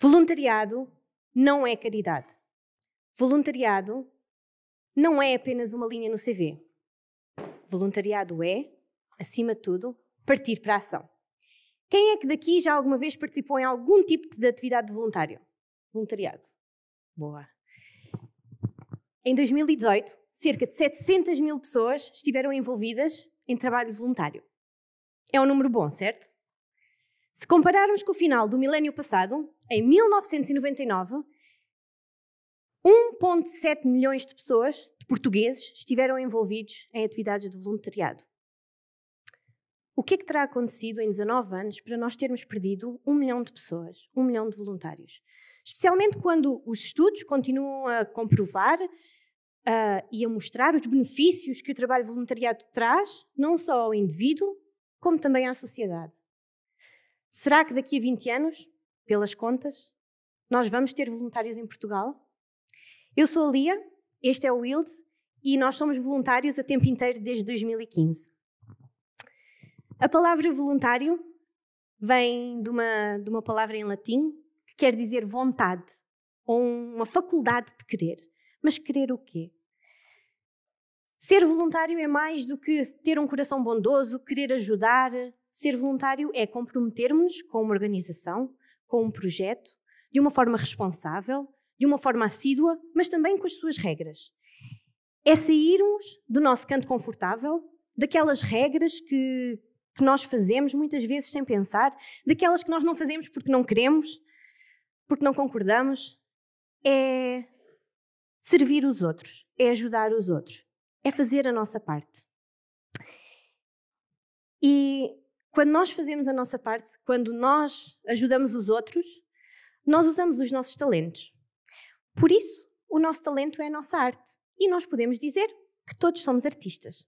Voluntariado não é caridade. Voluntariado não é apenas uma linha no CV. Voluntariado é, acima de tudo, partir para a ação. Quem é que daqui já alguma vez participou em algum tipo de atividade de voluntário? Voluntariado. Boa. Em 2018, cerca de 700 mil pessoas estiveram envolvidas em trabalho voluntário. É um número bom, certo? Se compararmos com o final do milénio passado, em 1999, 1,7 milhões de pessoas, de portugueses, estiveram envolvidos em atividades de voluntariado. O que é que terá acontecido em 19 anos para nós termos perdido um milhão de pessoas, um milhão de voluntários? Especialmente quando os estudos continuam a comprovar uh, e a mostrar os benefícios que o trabalho voluntariado traz, não só ao indivíduo, como também à sociedade. Será que daqui a 20 anos pelas contas? Nós vamos ter voluntários em Portugal? Eu sou a Lia, este é o Wild e nós somos voluntários a tempo inteiro desde 2015. A palavra voluntário vem de uma, de uma palavra em latim que quer dizer vontade ou uma faculdade de querer. Mas querer o quê? Ser voluntário é mais do que ter um coração bondoso, querer ajudar. Ser voluntário é comprometermos-nos com uma organização, com um projeto, de uma forma responsável, de uma forma assídua, mas também com as suas regras. É sairmos do nosso canto confortável, daquelas regras que, que nós fazemos muitas vezes sem pensar, daquelas que nós não fazemos porque não queremos, porque não concordamos. É servir os outros, é ajudar os outros, é fazer a nossa parte. E quando nós fazemos a nossa parte, quando nós ajudamos os outros, nós usamos os nossos talentos. Por isso, o nosso talento é a nossa arte e nós podemos dizer que todos somos artistas.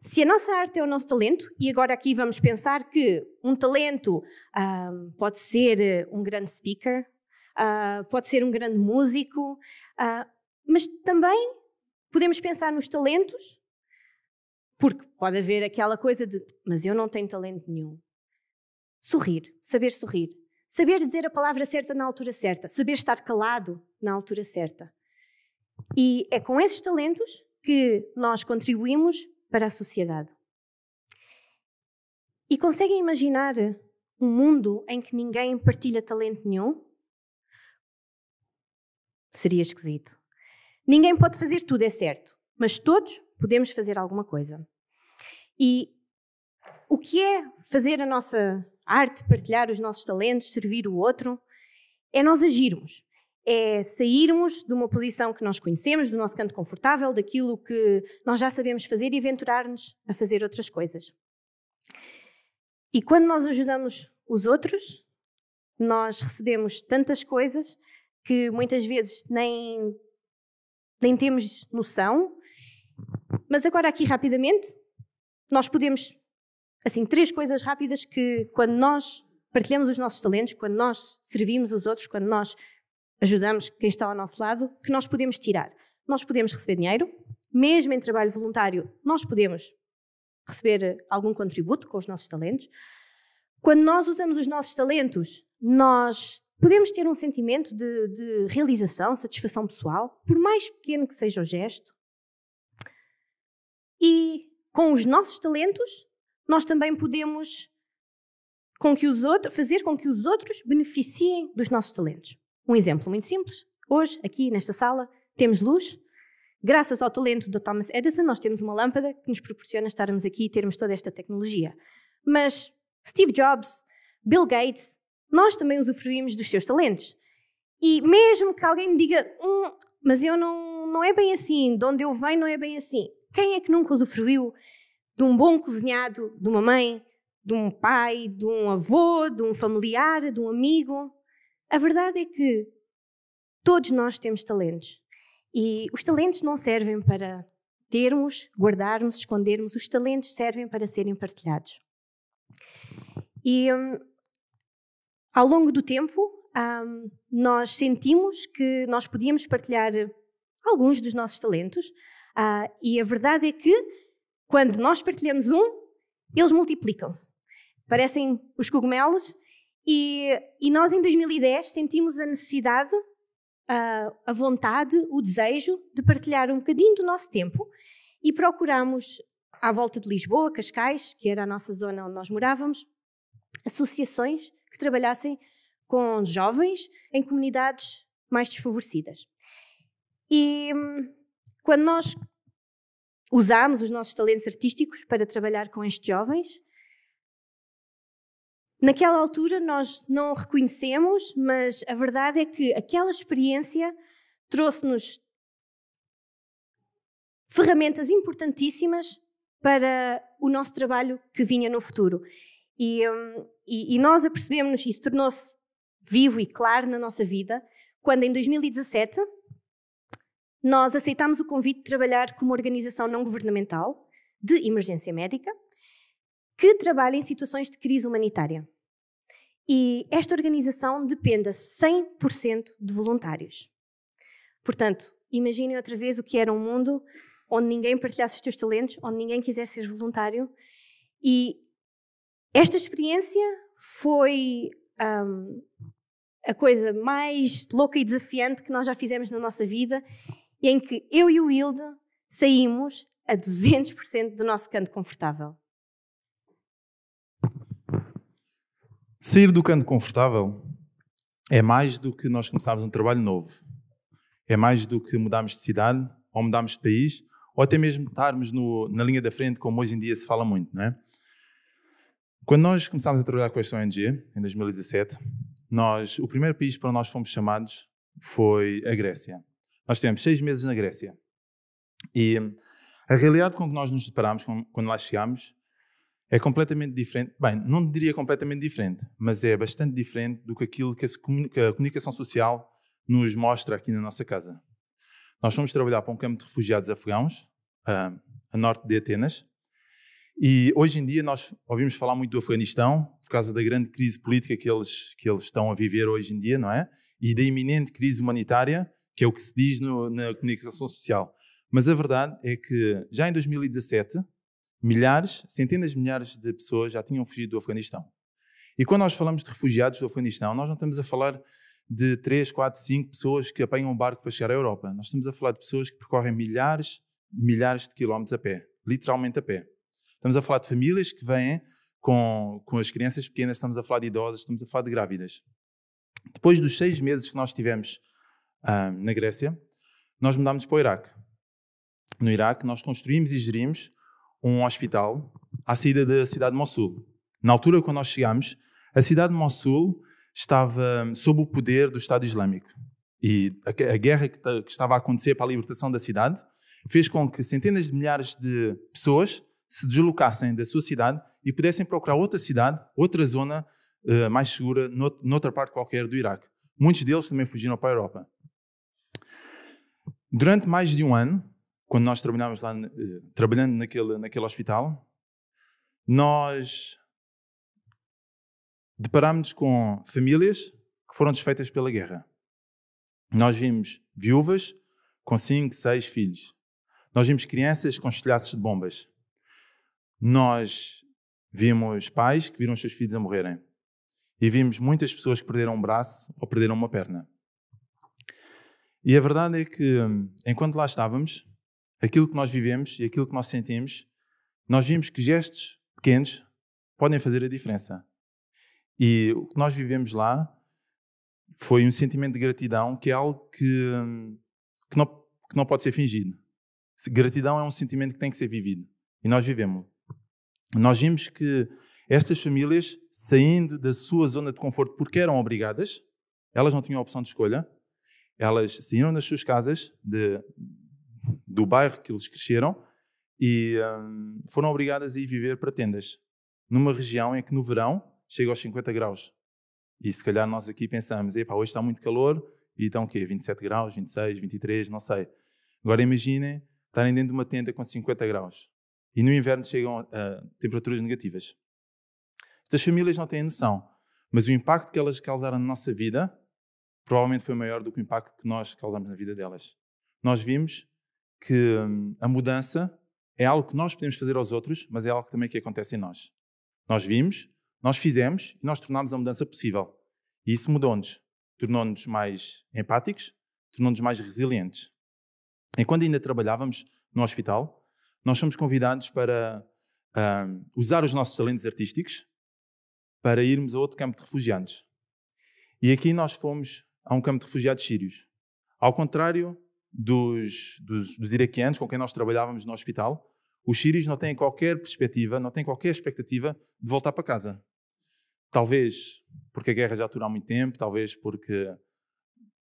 Se a nossa arte é o nosso talento, e agora aqui vamos pensar que um talento ah, pode ser eh, um grande speaker, uh, pode ser um grande músico, uh, mas também podemos pensar nos talentos porque pode haver aquela coisa de, mas eu não tenho talento nenhum. Sorrir, saber sorrir, saber dizer a palavra certa na altura certa, saber estar calado na altura certa. E é com esses talentos que nós contribuímos para a sociedade. E conseguem imaginar um mundo em que ninguém partilha talento nenhum? Seria esquisito. Ninguém pode fazer tudo, é certo, mas todos podemos fazer alguma coisa. E o que é fazer a nossa arte, partilhar os nossos talentos, servir o outro? É nós agirmos, é sairmos de uma posição que nós conhecemos, do nosso canto confortável, daquilo que nós já sabemos fazer e aventurar-nos a fazer outras coisas. E quando nós ajudamos os outros, nós recebemos tantas coisas que muitas vezes nem, nem temos noção mas agora aqui rapidamente, nós podemos, assim, três coisas rápidas que quando nós partilhamos os nossos talentos, quando nós servimos os outros, quando nós ajudamos quem está ao nosso lado, que nós podemos tirar. Nós podemos receber dinheiro, mesmo em trabalho voluntário, nós podemos receber algum contributo com os nossos talentos. Quando nós usamos os nossos talentos, nós podemos ter um sentimento de, de realização, satisfação pessoal, por mais pequeno que seja o gesto, e com os nossos talentos, nós também podemos com que os outros, fazer com que os outros beneficiem dos nossos talentos. Um exemplo muito simples. Hoje, aqui nesta sala, temos luz. Graças ao talento do Thomas Edison, nós temos uma lâmpada que nos proporciona estarmos aqui e termos toda esta tecnologia. Mas Steve Jobs, Bill Gates, nós também usufruímos dos seus talentos. E mesmo que alguém me diga, hum, mas eu não, não é bem assim, de onde eu venho não é bem assim. Quem é que nunca usufruiu de um bom cozinhado de uma mãe, de um pai, de um avô, de um familiar, de um amigo? A verdade é que todos nós temos talentos. E os talentos não servem para termos, guardarmos, escondermos. Os talentos servem para serem partilhados. E hum, ao longo do tempo, hum, nós sentimos que nós podíamos partilhar alguns dos nossos talentos, ah, e a verdade é que, quando nós partilhamos um, eles multiplicam-se. Parecem os cogumelos. E, e, nós, em 2010, sentimos a necessidade, ah, a vontade, o desejo de partilhar um bocadinho do nosso tempo e procuramos, à volta de Lisboa, Cascais, que era a nossa zona onde nós morávamos, associações que trabalhassem com jovens em comunidades mais desfavorecidas. E hum, quando nós usámos os nossos talentos artísticos para trabalhar com estes jovens, naquela altura nós não reconhecemos, mas a verdade é que aquela experiência trouxe-nos ferramentas importantíssimas para o nosso trabalho que vinha no futuro. E, hum, e, e nós apercebemos, isso tornou-se vivo e claro na nossa vida, quando em 2017 nós aceitamos o convite de trabalhar como organização não governamental de emergência médica que trabalha em situações de crise humanitária. E esta organização depende a 100% de voluntários. Portanto, imaginem outra vez o que era um mundo onde ninguém partilhasse os seus talentos, onde ninguém quisesse ser voluntário. E esta experiência foi um, a coisa mais louca e desafiante que nós já fizemos na nossa vida e em que eu e o Wilde saímos a 200% do nosso canto confortável. Sair do canto confortável é mais do que nós começarmos um trabalho novo. É mais do que mudarmos de cidade, ou mudarmos de país, ou até mesmo estarmos no, na linha da frente, como hoje em dia se fala muito, não é? Quando nós começámos a trabalhar com esta ONG, em 2017, nós, o primeiro país para nós fomos chamados foi a Grécia. Nós tivemos seis meses na Grécia. E hum, a realidade com que nós nos deparámos quando lá chegámos é completamente diferente. Bem, não diria completamente diferente, mas é bastante diferente do que aquilo que a comunicação social nos mostra aqui na nossa casa. Nós fomos trabalhar para um campo de refugiados afegãos, a norte de Atenas, e hoje em dia nós ouvimos falar muito do Afeganistão, por causa da grande crise política que eles, que eles estão a viver hoje em dia, não é? E da iminente crise humanitária que é o que se diz no, na comunicação social. Mas a verdade é que já em 2017, milhares, centenas de milhares de pessoas já tinham fugido do Afeganistão. E quando nós falamos de refugiados do Afeganistão, nós não estamos a falar de 3, 4, 5 pessoas que apanham um barco para chegar à Europa. Nós estamos a falar de pessoas que percorrem milhares, milhares de quilómetros a pé, literalmente a pé. Estamos a falar de famílias que vêm com, com as crianças pequenas, estamos a falar de idosas, estamos a falar de grávidas. Depois dos seis meses que nós tivemos ah, na Grécia, nós mudámos para o Iraque. No Iraque, nós construímos e gerimos um hospital à saída da cidade de Mossul. Na altura, quando nós chegámos, a cidade de Mossul estava sob o poder do Estado Islâmico. E a, guerra que, estava a acontecer para a libertação da cidade fez com que centenas de milhares de pessoas se deslocassem da sua cidade e pudessem procurar outra cidade, outra zona uh, mais segura, noutra parte qualquer do Iraque. Muitos deles também fugiram para a Europa. Durante mais de um ano, quando nós trabalhávamos lá, eh, trabalhando naquele, naquele hospital, nós deparámos-nos com famílias que foram desfeitas pela guerra. Nós vimos viúvas com cinco, seis filhos. Nós vimos crianças com estilhaços de bombas. Nós vimos pais que viram os seus filhos a morrerem. E vimos muitas pessoas que perderam um braço ou perderam uma perna. E a verdade é que, hum, enquanto lá estávamos, aquilo que nós vivemos e aquilo que nós sentimos, nós vimos que gestos pequenos podem fazer a diferença. E o que nós vivemos lá foi um sentimento de gratidão que é algo que, hum, que, não, que não pode ser fingido. Gratidão é um sentimento que tem que ser vivido. E nós vivemos. Nós vimos que estas famílias, saindo da sua zona de conforto porque eram obrigadas, elas não tinham opção de escolha, elas saíram das suas casas de, do bairro que eles cresceram e hum, foram obrigadas a ir viver para tendas, numa região em que no verão chega aos 50 graus. E se calhar nós aqui pensamos, epá, hoje está muito calor, e então o quê? 27 graus, 26, 23, não sei. Agora imaginem estarem dentro de uma tenda com 50 graus e no inverno chegam a temperaturas negativas. Estas famílias não têm noção, mas o impacto que elas causaram na nossa vida provavelmente foi maior do que o impacto que nós causamos na vida delas. Nós vimos que hum, a mudança é algo que nós podemos fazer aos outros, mas é algo também que acontece em nós. Nós vimos, nós fizemos e nós tornámos a mudança possível. E isso mudou-nos, tornou-nos mais empáticos, tornou-nos mais resilientes. Enquanto ainda trabalhávamos no hospital, nós fomos convidados para uh, usar os nossos talentos artísticos para irmos a outro campo de refugiados. E aqui nós fomos a um campo de refugiados sírios. Ao contrário dos, dos, dos iraquianos com quem nós trabalhávamos no hospital, os sírios não têm qualquer perspectiva, não têm qualquer expectativa de voltar para casa. Talvez porque a guerra já dura há muito tempo, talvez porque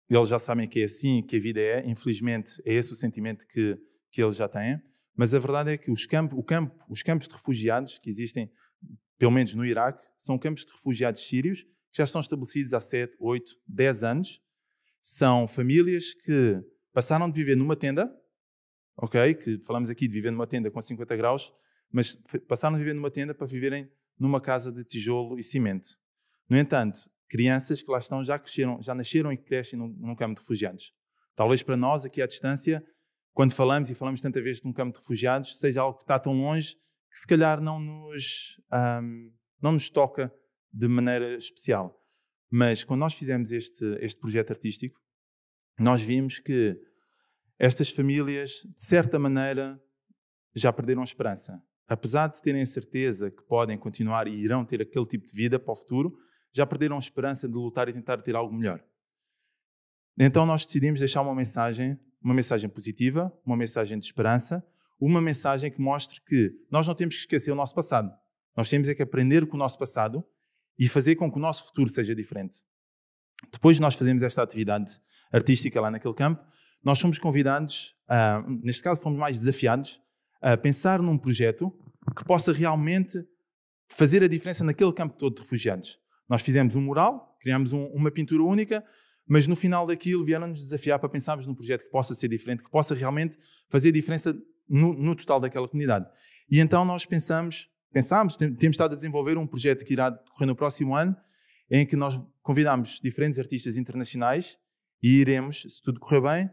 eles já sabem que é assim, que a vida é. Infelizmente, é esse o sentimento que, que eles já têm. Mas a verdade é que os, campo, campo, os campos de refugiados que existem, pelo menos no Iraque, são campos de refugiados sírios que já estão estabelecidos há 7, 8, 10 anos. São famílias que passaram de viver numa tenda, ok? Que falamos aqui de viver numa tenda com 50 graus, mas passaram de viver numa tenda para viverem numa casa de tijolo e cimento. No entanto, crianças que lá estão já cresceram, já nasceram e crescem num, num campo de refugiados. Talvez para nós, aqui à distância, quando falamos e falamos tanta vez de um campo de refugiados, seja algo que está tão longe que se calhar não nos, um, não nos toca de maneira especial. Mas quando nós fizemos este, este projeto artístico, nós vimos que estas famílias, de certa maneira, já perderam a esperança. Apesar de terem certeza que podem continuar e irão ter aquele tipo de vida para o futuro, já perderam a esperança de lutar e tentar ter algo melhor. Então nós decidimos deixar uma mensagem, uma mensagem positiva, uma mensagem de esperança, uma mensagem que mostre que nós não temos que esquecer o nosso passado. Nós temos é que aprender com o nosso passado e fazer com que o nosso futuro seja diferente. Depois de nós fazemos esta atividade artística lá naquele campo, nós somos convidados, uh, neste caso fomos mais desafiados, a pensar num projeto que possa realmente fazer a diferença naquele campo todo de refugiados. Nós fizemos um mural, criámos um, uma pintura única, mas no final daquilo vieram-nos desafiar para pensarmos num projeto que possa ser diferente, que possa realmente fazer diferença no, no total daquela comunidade. E então nós pensamos pensámos, temos estado a desenvolver um projeto que irá decorrer no próximo ano, em que nós convidamos diferentes artistas internacionais e iremos, se tudo correr bem,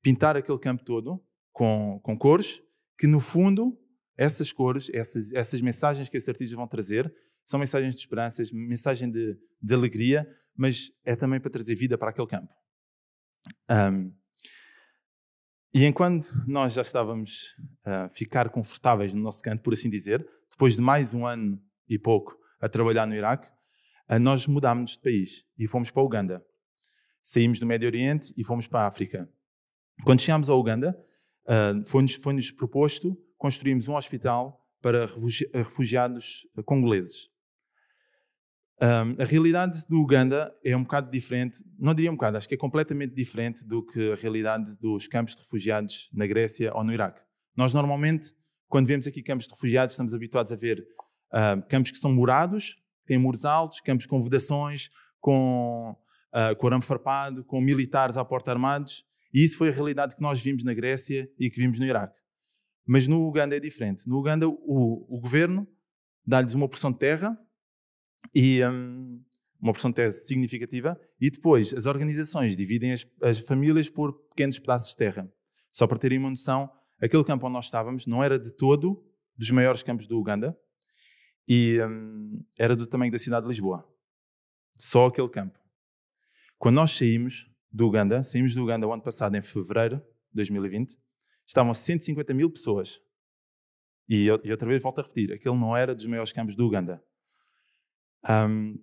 pintar aquele campo todo com, com cores, que no fundo, essas cores, essas, essas mensagens que esses artistas vão trazer, são mensagens de esperanças, mensagem de, de alegria, mas é também para trazer vida para aquele campo. Um, e enquanto nós já estávamos a ficar confortáveis no nosso canto, por assim dizer, depois de mais um ano e pouco a trabalhar no Iraque, eh, nós mudámos de país e fomos para a Uganda. Saímos do Médio Oriente e fomos para a África. Quando chegámos à Uganda, eh, foi-nos foi -nos proposto construirmos um hospital para eh, refugiados congoleses. a realidade do Uganda é um bocado diferente, não diria um bocado, acho que é completamente diferente do que a realidade dos campos de refugiados na Grécia ou no Iraque. Nós normalmente quando vemos aqui campos de refugiados, estamos habituados a ver uh, campos que são murados, têm muros altos, campos com vedações, com, uh, com arame farpado, com militares à porta armados. E isso foi a realidade que nós vimos na Grécia e que vimos no Iraque. Mas no Uganda é diferente. No Uganda, o, o governo dá-lhes uma porção de terra, e um, uma porção de terra significativa, e depois as organizações dividem as, as famílias por pequenos pedaços de terra. Só para terem uma noção, Aquele campo onde nós estávamos não era de todo dos maiores campos do Uganda e hum, era do tamanho da cidade de Lisboa. Só aquele campo. Quando nós saímos do Uganda, saímos do Uganda o ano passado, em fevereiro de 2020, estavam 150 mil pessoas. E, e outra vez volto a repetir, aquele não era dos maiores campos do Uganda. Um,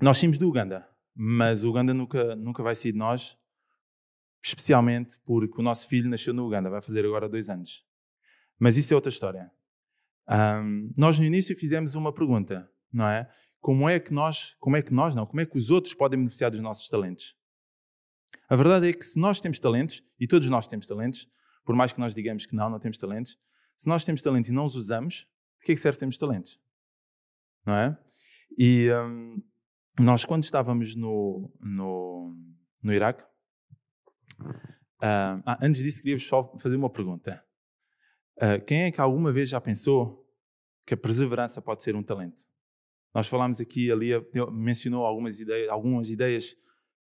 nós saímos do Uganda, mas o Uganda nunca, nunca vai sair de nós especialmente porque o nosso filho nasceu no Uganda, vai fazer agora dois anos. Mas isso é outra história. Um, nós no início fizemos uma pergunta, não é? Como é que nós, como é que nós não, como é que os outros podem beneficiar dos nossos talentos? A verdade é que se nós temos talentos, e todos nós temos talentos, por mais que nós digamos que não, não temos talentos, se nós temos talentos e não os usamos, de que é que serve termos talentos? Não é? E um, nós, quando estávamos no, no, no Iraque, ah, ah, antes disso, queria só fazer uma pergunta. Ah, quem é que alguma vez já pensou que a perseverança pode ser um talento? Nós falámos aqui, ali, mencionou algumas ideias, algumas ideias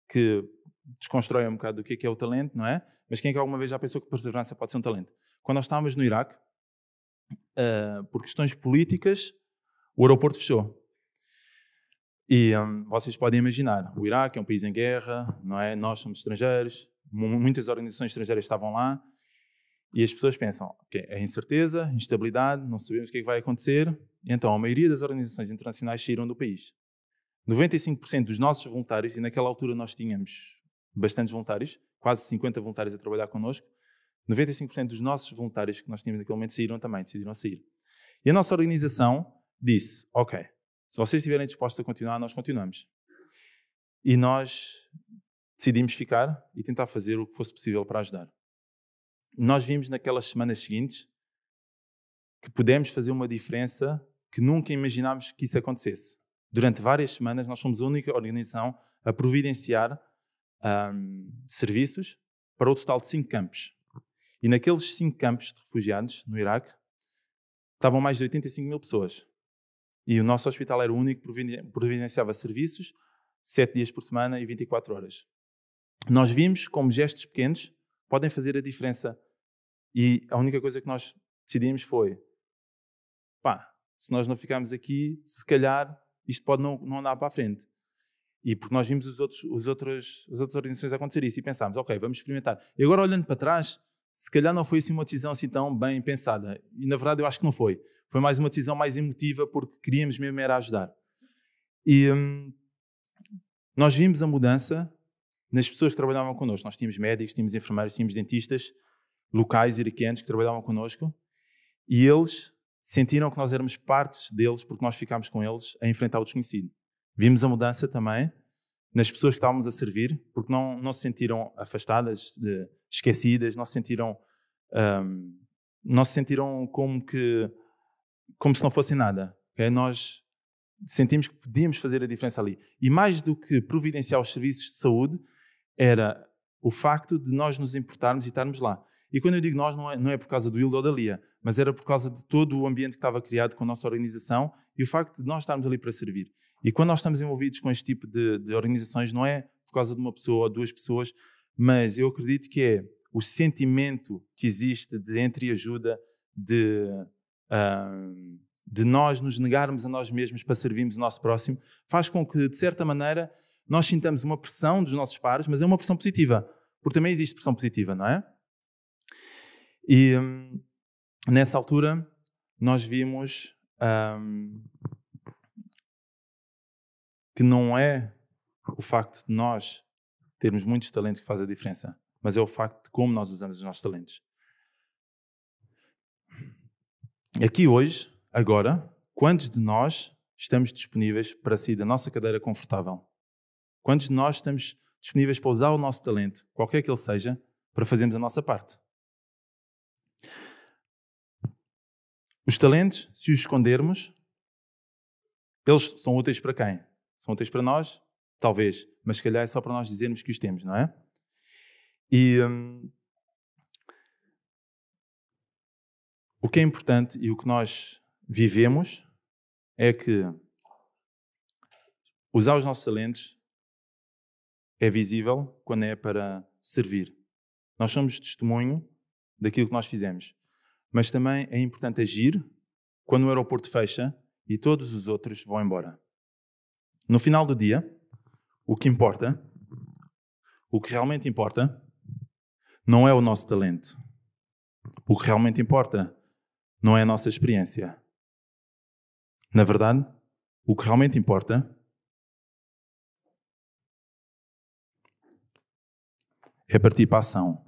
que desconstroem um bocado do que é, que é o talento, não é? Mas quem é que alguma vez já pensou que a perseverança pode ser um talento? Quando nós estávamos no Iraque, uh, por questões políticas, o aeroporto fechou. E um, vocês podem imaginar, o Iraque é um país em guerra, não é? Nós somos estrangeiros, muitas organizações estrangeiras estavam lá e as pessoas pensam, ok, é incerteza, instabilidade, não sabemos o que, é que vai acontecer. Então, a maioria das organizações internacionais saíram do país. 95% dos nossos voluntários, e naquela altura nós tínhamos bastantes voluntários, quase 50 voluntários a trabalhar connosco, 95% dos nossos voluntários que nós tínhamos naquele momento saíram também, decidiram sair. E a nossa organização disse, ok, se vocês estiverem dispostos a continuar, nós continuamos. E nós decidimos ficar e tentar fazer o que fosse possível para ajudar. Nós vimos naquelas semanas seguintes que pudemos fazer uma diferença que nunca imaginámos que isso acontecesse. Durante várias semanas, nós fomos a única organização a providenciar um, serviços para o total de cinco campos. E naqueles cinco campos de refugiados no Iraque, estavam mais de 85 mil pessoas. E o nosso hospital era o único que providenciava serviços sete dias por semana e 24 horas. Nós vimos como gestos pequenos podem fazer a diferença. E a única coisa que nós decidimos foi: pá, se nós não ficarmos aqui, se calhar isto pode não, não andar para a frente. E porque nós vimos os outros, os outros, as outras organizações acontecer isso e pensámos: ok, vamos experimentar. E agora, olhando para trás, se calhar não foi assim uma decisão assim tão bem pensada. E na verdade eu acho que não foi. Foi mais uma decisão mais emotiva porque queríamos mesmo era ajudar. E hum, nós vimos a mudança nas pessoas que trabalhavam connosco. Nós tínhamos médicos, tínhamos enfermeiros, tínhamos dentistas locais iraquianos que trabalhavam connosco e eles sentiram que nós éramos partes deles porque nós ficámos com eles a enfrentar o desconhecido. Vimos a mudança também nas pessoas que estávamos a servir, porque não, não se sentiram afastadas de, esquecidas, não se sentiram, um, não se sentiram como que como se não fosse nada. Okay? Nós sentimos que podíamos fazer a diferença ali. E mais do que providenciar os serviços de saúde, era o facto de nós nos importarmos e estarmos lá. E quando eu digo nós, não é, não é por causa do Hildo ou da Lia, mas era por causa de todo o ambiente que estava criado com a nossa organização e o facto de nós estarmos ali para servir. E quando nós estamos envolvidos com este tipo de, de organizações, não é por causa de uma pessoa ou duas pessoas, mas eu acredito que é o sentimento que existe de entreajuda, de, uh, de nós nos negarmos a nós mesmos para servirmos o nosso próximo, faz com que, de certa maneira, nós sintamos uma pressão dos nossos pares, mas é uma pressão positiva, porque também existe pressão positiva, não é? E um, nessa altura nós vimos um, que não é o facto de nós termos muitos talentos que faz a diferença, mas é o facto de como nós usamos os nossos talentos. Aqui hoje, agora, quantos de nós estamos disponíveis para sair da nossa cadeira confortável? Quantos de nós estamos disponíveis para usar o nosso talento, qualquer que ele seja, para fazermos a nossa parte? Os talentos, se os escondermos, eles são úteis para quem? São úteis para nós, Talvez, mas se calhar é só para nós dizermos que os temos, não é? E hum, o que é importante e o que nós vivemos é que usar os nossos talentos é visível quando é para servir. Nós somos testemunho daquilo que nós fizemos, mas também é importante agir quando o aeroporto fecha e todos os outros vão embora. No final do dia, o que importa, o que realmente importa, não é o nosso talento. O que realmente importa não é a nossa experiência. Na verdade, o que realmente importa é partir para a ação.